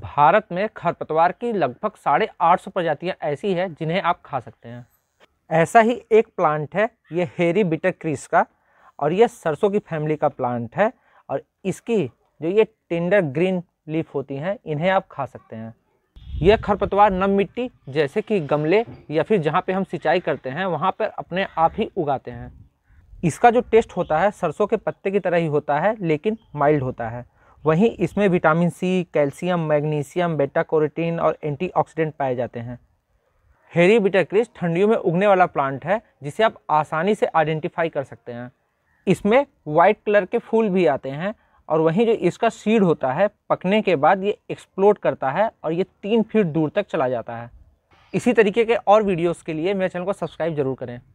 भारत में खरपतवार की लगभग साढ़े आठ सौ प्रजातियाँ ऐसी हैं जिन्हें आप खा सकते हैं ऐसा ही एक प्लांट है ये हेरी बिटर क्रीस का और ये सरसों की फैमिली का प्लांट है और इसकी जो ये टेंडर ग्रीन लीफ होती हैं इन्हें आप खा सकते हैं यह खरपतवार नम मिट्टी जैसे कि गमले या फिर जहाँ पे हम सिंचाई करते हैं वहाँ पर अपने आप ही उगाते हैं इसका जो टेस्ट होता है सरसों के पत्ते की तरह ही होता है लेकिन माइल्ड होता है वहीं इसमें विटामिन सी कैल्शियम मैग्नीशियम बेटा कोरिटीन और एंटीऑक्सीडेंट पाए जाते हैं हेरी बीटा क्रिस्ट ठंडियों में उगने वाला प्लांट है जिसे आप आसानी से आइडेंटिफाई कर सकते हैं इसमें वाइट कलर के फूल भी आते हैं और वहीं जो इसका सीड होता है पकने के बाद ये एक्सप्लोड करता है और ये तीन फीट दूर तक चला जाता है इसी तरीके के और वीडियोस के लिए मेरे चैनल को सब्सक्राइब जरूर करें